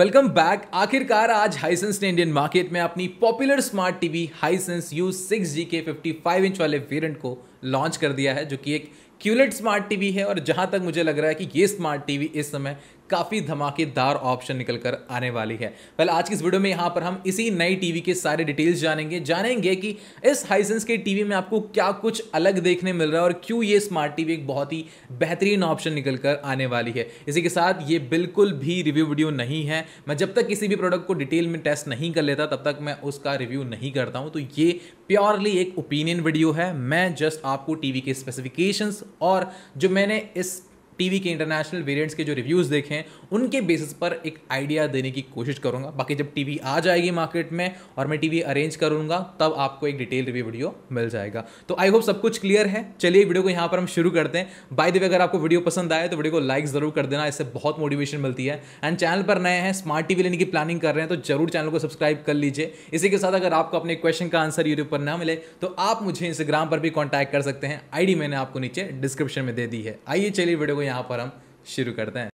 welcome back आखिरकार आज Hisense ने इंडियन मार्केट में अपनी popular smart TV Hisense U six G के फिफ्टी फाइव इंच वाले वेरियंट को लॉन्च कर दिया है जो कि एक क्यूलेट स्मार्ट टीवी है और जहां तक मुझे लग रहा है कि ये स्मार्ट टीवी इस समय काफ़ी धमाकेदार ऑप्शन निकल कर आने वाली है well, आज की इस वीडियो में यहाँ पर हम इसी नई टीवी के सारे डिटेल्स जानेंगे जानेंगे कि इस हाइसेंस के टीवी में आपको क्या कुछ अलग देखने मिल रहा है और क्यों ये स्मार्ट टीवी एक बहुत ही बेहतरीन ऑप्शन निकल कर आने वाली है इसी के साथ ये बिल्कुल भी रिव्यू वीडियो नहीं है मैं जब तक किसी भी प्रोडक्ट को डिटेल में टेस्ट नहीं कर लेता तब तक मैं उसका रिव्यू नहीं करता हूँ तो ये प्योरली एक ओपिनियन वीडियो है मैं जस्ट आपको टीवी के स्पेसिफिकेशंस और जो मैंने इस टीवी के इंटरनेशनल वेरिएंट्स के जो रिव्यूज़ देखे हैं उनके बेसिस पर एक आइडिया देने की कोशिश करूंगा बाकी जब टीवी आ जाएगी मार्केट में और मैं टीवी अरेंज करूंगा तब आपको एक डिटेल रिव्यू वीडियो मिल जाएगा तो आई होप सब कुछ क्लियर है चलिए वीडियो को यहाँ पर हम शुरू करते हैं बाय द वे अगर आपको वीडियो पसंद आए तो वीडियो को लाइक ज़रूर कर देना इससे बहुत मोटिवेशन मिलती है एंड चैनल पर नए हैं स्मार्ट टीवी लेने की प्लानिंग कर रहे हैं तो जरूर चैनल को सब्सक्राइब कर लीजिए इसी के साथ अगर आपको अपने क्वेश्चन का आंसर यूट्यूब पर ना मिले तो आप मुझे इंस्टाग्राम पर भी कॉन्टैक्ट कर सकते हैं आईडी मैंने आपको नीचे डिस्क्रिप्शन में दे दी है आइए चलिए वीडियो को यहाँ पर हम शुरू करते हैं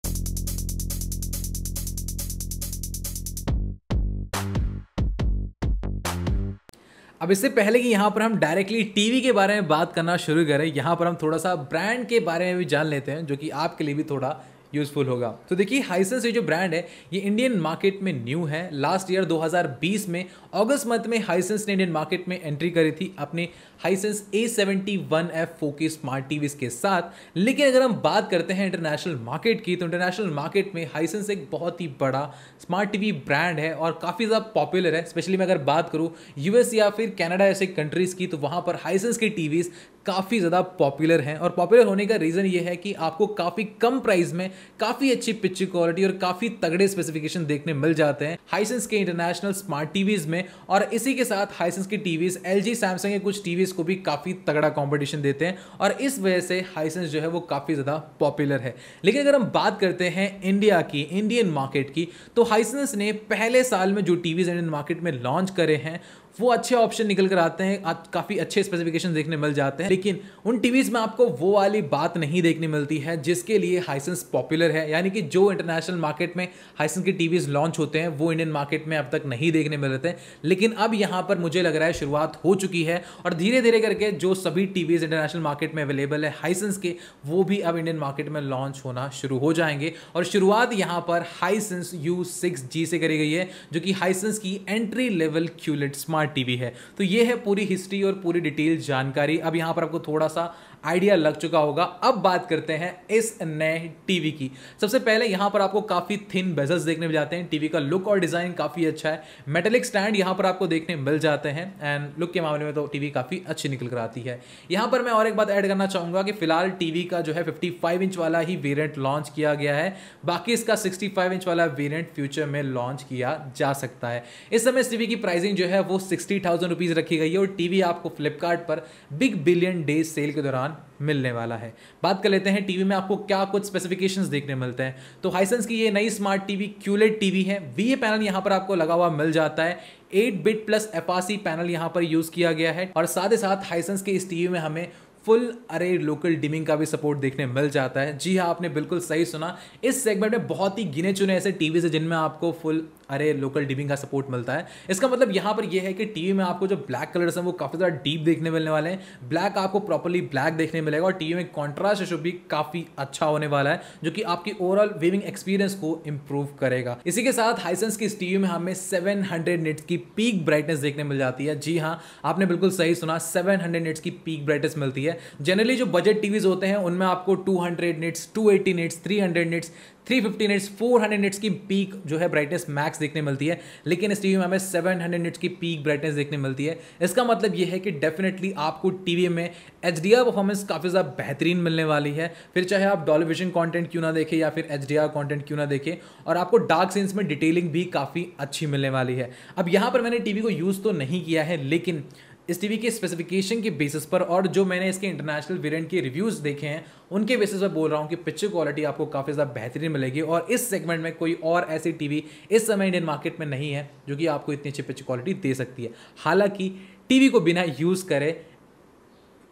अब इससे पहले कि यहाँ पर हम डायरेक्टली टीवी के बारे में बात करना शुरू करें यहाँ पर हम थोड़ा सा ब्रांड के बारे में भी जान लेते हैं जो कि आपके लिए भी थोड़ा यूजफुल होगा तो देखिए हाइसेंस ये जो ब्रांड है ये इंडियन मार्केट में न्यू है लास्ट ईयर 2020 में अगस्त मंथ में हाइसेंस ने इंडियन मार्केट में एंट्री करी थी अपने Hisense A seventy one F four के स्मार्ट टीवी के साथ लेकिन अगर हम बात करते हैं इंटरनेशनल मार्केट की तो इंटरनेशनल मार्केट में हाइसेंस एक बहुत ही बड़ा स्मार्ट टीवी ब्रांड है और काफ़ी ज़्यादा पॉपुलर है स्पेशली मैं अगर बात करूँ यूएस या फिर कनाडा जैसे कंट्रीज़ की तो वहाँ पर हाइसेंस की टीवीज़ काफ़ी ज़्यादा पॉपुलर हैं और पॉपुलर होने का रीज़न ये है कि आपको काफ़ी कम प्राइस में काफ़ी अच्छी पिक्चर क्वालिटी और काफ़ी तगड़े स्पेसिफिकेशन देखने मिल जाते हैं हाइसेंस के इंटरनेशनल स्मार्ट टीवीज़ में और इसी के साथ हाइसेंस की टीवीज़ एल जी सैमसंग के कुछ टीवीज़ को भी काफ़ी तगड़ा कॉम्पिटिशन देते हैं और इस वजह से हाइसेंस जो है वो काफ़ी ज़्यादा पॉपुलर है लेकिन अगर हम बात करते हैं इंडिया की इंडियन मार्केट की तो हाइसेंस ने पहले साल में जो टी इंडियन मार्केट में लॉन्च करे हैं वो अच्छे ऑप्शन निकल कर आते हैं काफ़ी अच्छे स्पेसिफिकेशन देखने मिल जाते हैं लेकिन उन टीवीज़ में आपको वो वाली बात नहीं देखने मिलती है जिसके लिए हाइसेंस पॉपुलर है यानी कि जो इंटरनेशनल मार्केट में हाइसेंस की टीवीज़ लॉन्च होते हैं वो इंडियन मार्केट में अब तक नहीं देखने मिल रहे लेकिन अब यहाँ पर मुझे लग रहा है शुरुआत हो चुकी है और धीरे धीरे करके जो सभी टीवी इंटरनेशनल मार्केट में अवेलेबल है हाइसेंस के वो भी अब इंडियन मार्केट में लॉन्च होना शुरू हो जाएंगे और शुरुआत यहाँ पर हाइसेंस यू सिक्स जी से करी गई है जो कि हाइसेंस की entry level QLED smart smart TV है तो ये है पूरी हिस्ट्री और पूरी डिटेल जानकारी अब यहाँ पर आपको थोड़ा सा आइडिया लग चुका होगा अब बात करते हैं इस नए टीवी की सबसे पहले यहां पर आपको काफ़ी थिन बेजल्स देखने मिल जाते हैं टीवी का लुक और डिज़ाइन काफ़ी अच्छा है मेटेलिक स्टैंड यहां पर आपको देखने मिल जाते हैं एंड लुक के मामले में तो टीवी काफ़ी अच्छी निकल कर आती है यहां पर मैं और एक बात ऐड करना चाहूंगा कि फिलहाल टीवी का जो है फिफ्टी इंच वाला ही वेरियंट लॉन्च किया गया है बाकी इसका सिक्सटी इंच वाला वेरियंट फ्यूचर में लॉन्च किया जा सकता है इस समय इस टीवी की प्राइसिंग जो है वो सिक्सटी थाउजेंड रखी गई है और टीवी आपको फ्लिपकार्ट पर बिग बिलियन डे सेल के दौरान फ़ैन मिलने वाला है बात कर लेते हैं टीवी में आपको क्या कुछ स्पेसिफिकेशंस देखने मिलते हैं तो हाइसेंस की ये नई स्मार्ट टीवी क्यूलेट टीवी है वी ए पैनल यहाँ पर आपको लगा हुआ मिल जाता है 8 बिट प्लस एपासी पैनल यहाँ पर यूज़ किया गया है और साथ ही साथ हाइसेंस के इस टीवी में हमें फुल अरे लोकल डिमिंग का भी सपोर्ट देखने मिल जाता है जी हाँ आपने बिल्कुल सही सुना इस सेगमेंट में बहुत ही गिने चुने ऐसे टीवीज है जिनमें आपको फुल अरे लोकल डिबिंग का सपोर्ट मिलता है इसका मतलब यहाँ पर यह है कि टीवी में आपको जो ब्लैक कलर्स हैं वो काफ़ी ज़्यादा डीप देखने मिलने वाले हैं ब्लैक आपको प्रॉपरली ब्लैक देखने मिलेगा और टीवी में कॉन्ट्रास्ट रेशो भी काफ़ी अच्छा होने वाला है जो कि आपकी ओवरऑल वेविंग एक्सपीरियंस को इम्प्रूव करेगा इसी के साथ हाइसेंस की इस टीवी में हमें सेवन हंड्रेड की पीक ब्राइटनेस देखने मिल जाती है जी हाँ आपने बिल्कुल सही सुना सेवन हंड्रेड की पीक ब्राइटनेस मिलती है जनरली जो बजट टीवीज होते हैं उनमें आपको two hundred nits two eighty nits three hundred nits three fifty nits four hundred nits की पीक जो है ब्राइटनेस मैक्स देखने मिलती है लेकिन इस टीवी में हमें सेवन हंड्रेड निट्स की पीक ब्राइटनेस देखने मिलती है इसका मतलब यह है कि डेफिनेटली आपको टीवी में एच डी आर परफॉर्मेंस काफ़ी ज़्यादा बेहतरीन मिलने वाली है फिर चाहे आप डॉलीविजन कॉन्टेंट क्यों ना देखें या फिर एच डी आर कॉन्टेंट क्यों ना देखें और आपको डार्क सीन्स में डिटेलिंग भी काफ़ी अच्छी मिलने वाली है अब यहाँ पर मैंने टी वी को यूज़ तो नहीं किया है लेकिन इस टीवी के स्पेसिफिकेशन के बेसिस पर और जो मैंने इसके इंटरनेशनल वेरिएंट के रिव्यूज़ देखे हैं उनके बेसिस पर बोल रहा हूँ कि पिक्चर क्वालिटी आपको काफ़ी ज़्यादा बेहतरीन मिलेगी और इस सेगमेंट में कोई और ऐसी टीवी इस समय इंडियन मार्केट में नहीं है जो कि आपको इतनी अच्छी पिक्चर क्वालिटी दे सकती है हालांकि टीवी को बिना यूज़ करे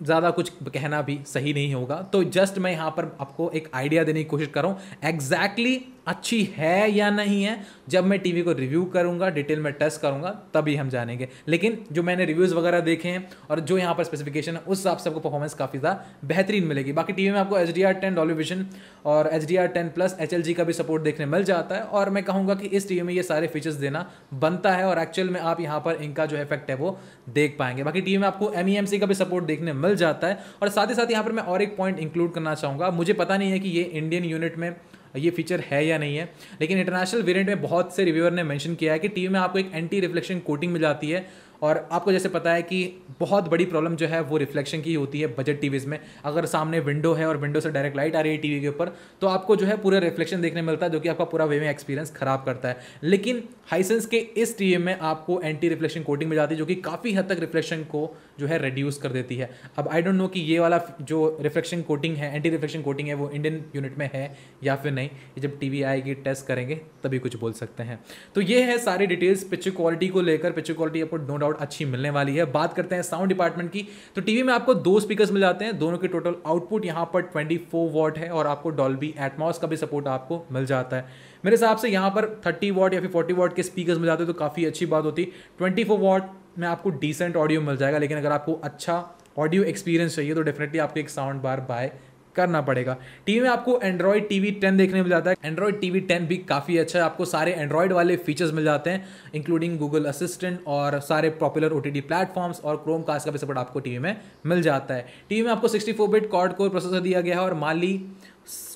ज़्यादा कुछ कहना भी सही नहीं होगा तो जस्ट मैं यहाँ पर आपको एक आइडिया देने की कोशिश कर रहा हूँ एग्जैक्टली अच्छी है या नहीं है जब मैं टीवी को रिव्यू करूंगा डिटेल में टेस्ट करूंगा तभी हम जानेंगे लेकिन जो मैंने रिव्यूज़ वगैरह देखे हैं और जो यहाँ पर स्पेसिफिकेशन है उस हिसाब से आपको परफॉर्मेंस काफ़ी ज़्यादा बेहतरीन मिलेगी बाकी टीवी में आपको H D R ten Dolby Vision और H D R ten plus H L G का भी सपोर्ट देखने मिल जाता है और मैं कहूँगा कि इस टीवी में ये सारे फीचर्स देना बनता है और एक्चुअल में आप यहाँ पर इनका जो इफेक्ट है वो देख पाएंगे बाकी टीवी में आपको एम ई एम सी का भी सपोर्ट देखने मिल जाता है और साथ ही साथ यहाँ पर मैं और एक पॉइंट इंक्लूड करना चाहूँगा मुझे पता नहीं है कि ये इंडियन यूनिट में ये फीचर है या नहीं है लेकिन इंटरनेशनल वेरिएंट में बहुत से रिव्यूअर ने मेंशन किया है कि टीवी में आपको एक एंटी रिफ्लेक्शन कोटिंग मिल जाती है और आपको जैसे पता है कि बहुत बड़ी प्रॉब्लम जो है वो रिफ्लेक्शन की होती है बजट टीवीज़ में अगर सामने विंडो है और विंडो से डायरेक्ट लाइट आ रही है टीवी के ऊपर तो आपको जो है पूरा रिफ्लेक्शन देखने मिलता है जो कि आपका पूरा वेविंग एक्सपीरियंस खराब करता है लेकिन हाइसेंस के इस टीवी में आपको एंटी रिफ्लेक्शन कोटिंग मिल जाती है जो कि काफ़ी हद तक रिफ्लेक्शन को जो है रिड्यूस कर देती है अब आई डोंट नो कि ये वाला जो रिफ्लेक्शन कोटिंग है एंटी रिफ्लेक्शन कोटिंग है वो इंडियन यूनिट में है या फिर नहीं ये जब टीवी आएगी टेस्ट करेंगे तभी कुछ बोल सकते हैं तो ये है सारी डिटेल्स पिक्चर क्वालिटी को लेकर पिक्चर क्वालिटी आपको नो डाउट अच्छी मिलने वाली है बात करते हैं साउंड डिपार्टमेंट की तो टीवी में आपको दो स्पीकर्स मिल जाते हैं दोनों के टोटल आउटपुट यहाँ पर ट्वेंटी फोर वॉट है और आपको डॉल्बी एटमॉस का भी सपोर्ट आपको मिल जाता है मेरे हिसाब से यहाँ पर थर्टी वॉट या फिर फोर्टी वॉट के स्पीकर्स मिल जाते तो काफ़ी अच्छी बात होती ट्वेंटी फोर वॉट में आपको डिसेंट ऑडियो मिल जाएगा लेकिन अगर आपको अच्छा ऑडियो एक्सपीरियंस चाहिए तो डेफिनेटली आपको एक साउंड बार बाय करना पड़ेगा टीवी में आपको एंड्रॉयड टीवी टेन देखने मिल जाता है एंड्रॉयड टीवी टेन भी काफ़ी अच्छा है आपको सारे एंड्रॉयड वाले फीचर्स मिल जाते हैं इंक्लूडिंग गूगल असिस्टेंट और सारे popular O T T platforms और क्रोम कास्ट का भी सपोर्ट आपको टीवी में मिल जाता है टीवी में आपको sixty four bit quad core processor दिया गया है और Mali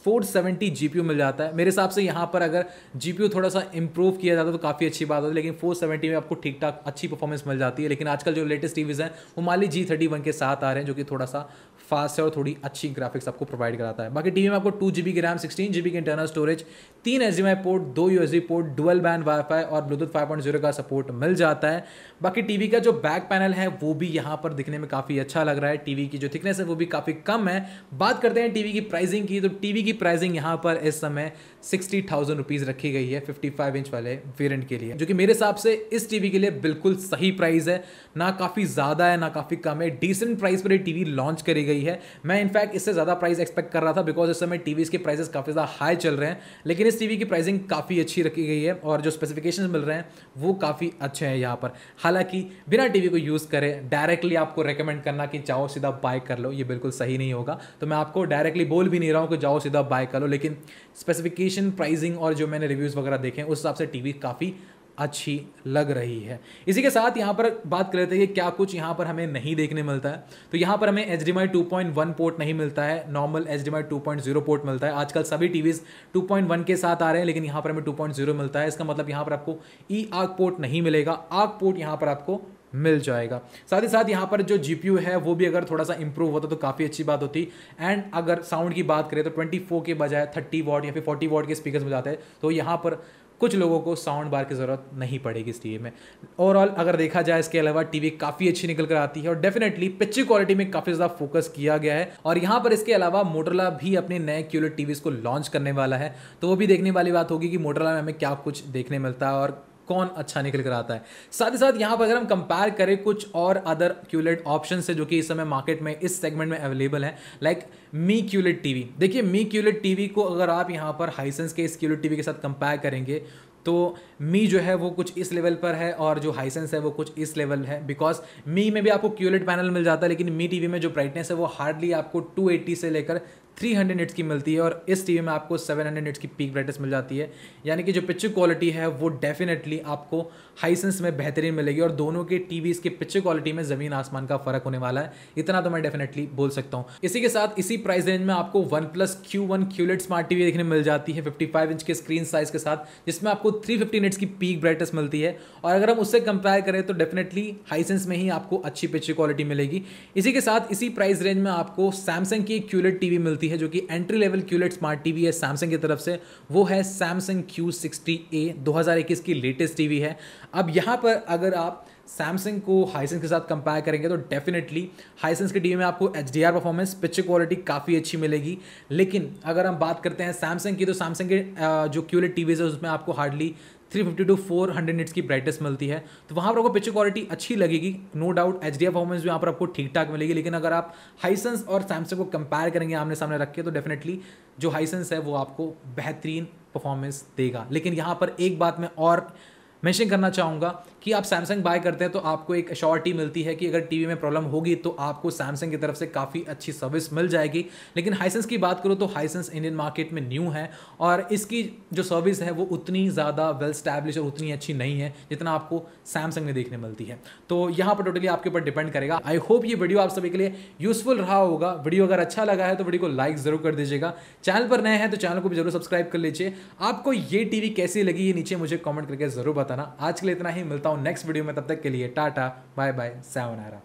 four seventy G P U मिल जाता है मेरे हिसाब से यहाँ पर अगर जी पी थोड़ा सा इंप्रूव किया जाता तो काफ़ी अच्छी बात होती लेकिन फोर सेवेंटी में आपको ठीक ठाक अच्छी परफॉर्मेंस मिल जाती है लेकिन आजकल जो लेटेस्ट टीवीज़ हैं वो माली जी थर्टी वन के साथ आ रहे हैं जो कि थोड़ा सा फास्ट है और थोड़ी अच्छी ग्राफिक्स आपको प्रोवाइड कराता है बाकी टीवी में आपको टू जी बी की रैम सिक्सटीन जी की इंटरनल स्टोरेज तीन एस जी पोर्ट दो U S port dual band WiFi और ब्लूटूथ फाइव पॉइंट जीरो का सपोर्ट मिल जाता है बाकी टीवी का जो बैक पैनल है वो भी यहाँ पर दिखने में काफ़ी अच्छा लग रहा है टीवी की जो थिकनेस है वो भी काफ़ी कम है बात करते हैं टीवी की प्राइसिंग की तो टीवी की प्राइसिंग यहाँ पर इस समय सिक्सटी थाउजेंड रुपीज़ रखी गई है फिफ्टी फाइव इंच वाले वेरियंट के लिए जो कि मेरे हिसाब से इस टीवी के लिए बिल्कुल सही प्राइस है ना काफ़ी ज़्यादा है ना काफ़ी कम है डिसेंट प्राइस पर ये टीवी लॉन्च करी गई गई है मैं इनफैक्ट इससे ज़्यादा प्राइस एक्सपेक्ट कर रहा था बिकॉज इस समय टीवीज़ के प्राइसेस काफ़ी ज़्यादा हाई चल रहे हैं लेकिन इस टीवी की प्राइसिंग काफ़ी अच्छी रखी गई है और जो स्पेसिफिकेशन मिल रहे हैं वो काफ़ी अच्छे हैं यहाँ पर हालांकि बिना टीवी को यूज़ करें डायरेक्टली आपको रिकमेंड करना कि जाओ सीधा बाय कर लो ये बिल्कुल सही नहीं होगा तो मैं आपको डायरेक्टली बोल भी नहीं रहा हूँ कि जाओ सीधा बाय कर लो लेकिन स्पेसिफिकेशन प्राइसिंग और जो मैंने रिव्यूज़ वगैरह देखे हैं उस हिसाब से टीवी काफ़ी अच्छी लग रही है इसी के साथ यहाँ पर बात कर लेते हैं कि क्या कुछ यहाँ पर हमें नहीं देखने मिलता है तो यहाँ पर हमें HDMI two point one port नहीं मिलता है normal HDMI two point zero port मिलता है आजकल सभी टीवीज टू पॉइंट वन के साथ आ रहे हैं लेकिन यहाँ पर हमें टू पॉइंट जीरो मिलता है इसका मतलब यहाँ पर आपको ई आग पोर्ट नहीं मिलेगा आग पोर्ट यहाँ पर आपको मिल जाएगा साथ ही साथ यहाँ पर जो जी है वो भी अगर थोड़ा सा इंप्रूव होता तो काफ़ी अच्छी बात होती एंड अगर साउंड की बात करें तो फोर के बजाय थर्टी वॉट या फिर फोर्टी वॉट के स्पीकर्स में जाते हैं तो यहाँ पर कुछ लोगों को साउंड बार की ज़रूरत नहीं पड़ेगी इस टीवी में ओवरऑल अगर देखा जाए इसके अलावा टीवी काफ़ी अच्छी निकल कर आती है और डेफिनेटली पिक्चर क्वालिटी में काफ़ी ज़्यादा फोकस किया गया है और यहाँ पर इसके अलावा मोटरला भी अपने नए क्यूलेट टीवीज़ को लॉन्च करने वाला है तो वो भी देखने वाली बात होगी कि मोटरला में हमें क्या कुछ देखने मिलता है और कौन अच्छा निकल कर आता है साथ ही साथ यहाँ पर अगर हम कंपेयर करें कुछ और अदर क्यूलेट ऑप्शन से जो कि इस समय मार्केट में इस सेगमेंट में अवेलेबल है लाइक मी क्यूलेट टीवी देखिए मी क्यूलेट टीवी को अगर आप यहाँ पर हाइसेंस के इस क्यूलेट टीवी के साथ कंपेयर करेंगे तो मी जो है वो कुछ इस लेवल पर है और जो हाइसेंस है वो कुछ इस लेवल है बिकॉज मी में भी आपको क्यूलेट पैनल मिल जाता है लेकिन मी टीवी में जो ब्राइटनेस है वो हार्डली आपको 280 से लेकर थ्री हंड्रेड की मिलती है और इस टीवी में आपको सेवन हंड्रेड की पीक ब्राइटनेस मिल जाती है यानी कि जो पिक्चर क्वालिटी है वो डेफिनेटली आपको हाईसेंस में बेहतरीन मिलेगी और दोनों के वीज़ के पिक्चर क्वालिटी में ज़मीन आसमान का फ़र्क होने वाला है इतना तो मैं डेफिनेटली बोल सकता हूँ इसी के साथ इसी प्राइस रेंज में आपको OnePlus Q one QLED smart TV देखने मिल जाती है फाइव इंच के स्क्रीन साइज के साथ जिसमें आपको थ्री फिफ्टी की पीक ब्राइटनेस मिलती है और अगर हम उससे कंपेयर करें तो डेफिनेटली हाईसेंस में ही आपको अच्छी पिक्चर क्वालिटी मिलेगी इसी के साथ इसी प्राइस रेंज में आपको सैमसंग की क्यूलेट टीवी मिलती मिलती है जो कि entry level QLED smart TV है सैमसंग की तरफ से वो है सैमसंग क्यू सिक्सटी ए दो की लेटेस्ट टीवी है अब यहाँ पर अगर आप सैमसंग को हाईसेंस के साथ कंपेयर करेंगे तो डेफिनेटली हाईसेंस के टीवी में आपको H D R performance picture quality काफ़ी अच्छी मिलेगी लेकिन अगर हम बात करते हैं सैमसंग की तो सैमसंग के जो क्यूलेट टीवीज है उसमें आपको हार्डली 350 टू हंड्रेड निट्स की ब्राइटनेस मिलती है तो वहाँ पर आपको पिक्चर क्वालिटी अच्छी लगेगी no doubt H D performance भी यहाँ पर आपको ठीक ठाक मिलेगी लेकिन अगर आप हाईसेंस और सैमसंग को कंपेयर करेंगे आमने सामने रख के तो डेफिनेटली जो हाईसेंस है वो आपको बेहतरीन परफॉर्मेंस देगा लेकिन यहाँ पर एक बात मैं और मैंशन करना चाहूँगा कि आप सैमसंग बाय करते हैं तो आपको एक श्योरिटी मिलती है कि अगर टीवी में प्रॉब्लम होगी तो आपको सैमसंग की तरफ से काफ़ी अच्छी सर्विस मिल जाएगी लेकिन हाइसेंस की बात करूँ तो हाइसेंस इंडियन मार्केट में न्यू है और इसकी जो सर्विस है वो उतनी ज़्यादा वेल स्टैब्लिश और उतनी अच्छी नहीं है जितना आपको सैमसंग में देखने मिलती है तो यहाँ पर टोटली आपके ऊपर डिपेंड करेगा आई होप ये वीडियो आप सभी के लिए यूजफुल रहा होगा वीडियो अगर अच्छा लगा है तो वीडियो को लाइक ज़रूर कर दीजिएगा चैनल पर नए हैं तो चैनल को भी जरूर सब्सक्राइब कर लीजिए आपको ये टीवी कैसी लगी ये नीचे मुझे कॉमेंट करके ज़रूर बता बताना आज के लिए इतना ही मिलता हूँ नेक्स्ट वीडियो में तब तक के लिए टाटा बाय बाय आरा